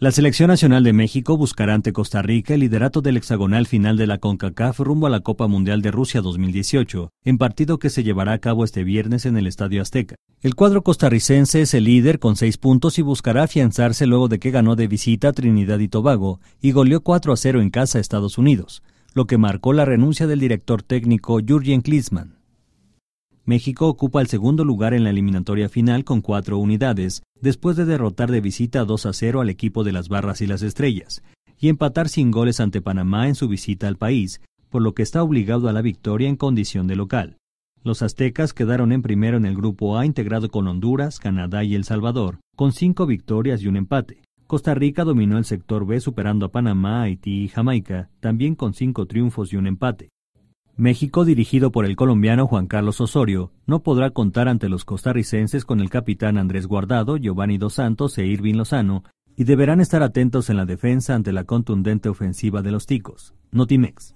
La selección nacional de México buscará ante Costa Rica el liderato del hexagonal final de la CONCACAF rumbo a la Copa Mundial de Rusia 2018, en partido que se llevará a cabo este viernes en el Estadio Azteca. El cuadro costarricense es el líder con seis puntos y buscará afianzarse luego de que ganó de visita Trinidad y Tobago y goleó 4 a 0 en casa a Estados Unidos, lo que marcó la renuncia del director técnico Jurgen Klinsmann. México ocupa el segundo lugar en la eliminatoria final con cuatro unidades, después de derrotar de visita 2 a 0 al equipo de las Barras y las Estrellas, y empatar sin goles ante Panamá en su visita al país, por lo que está obligado a la victoria en condición de local. Los aztecas quedaron en primero en el grupo A integrado con Honduras, Canadá y El Salvador, con cinco victorias y un empate. Costa Rica dominó el sector B superando a Panamá, Haití y Jamaica, también con cinco triunfos y un empate. México, dirigido por el colombiano Juan Carlos Osorio, no podrá contar ante los costarricenses con el capitán Andrés Guardado, Giovanni Dos Santos e Irving Lozano, y deberán estar atentos en la defensa ante la contundente ofensiva de los Ticos. Notimex.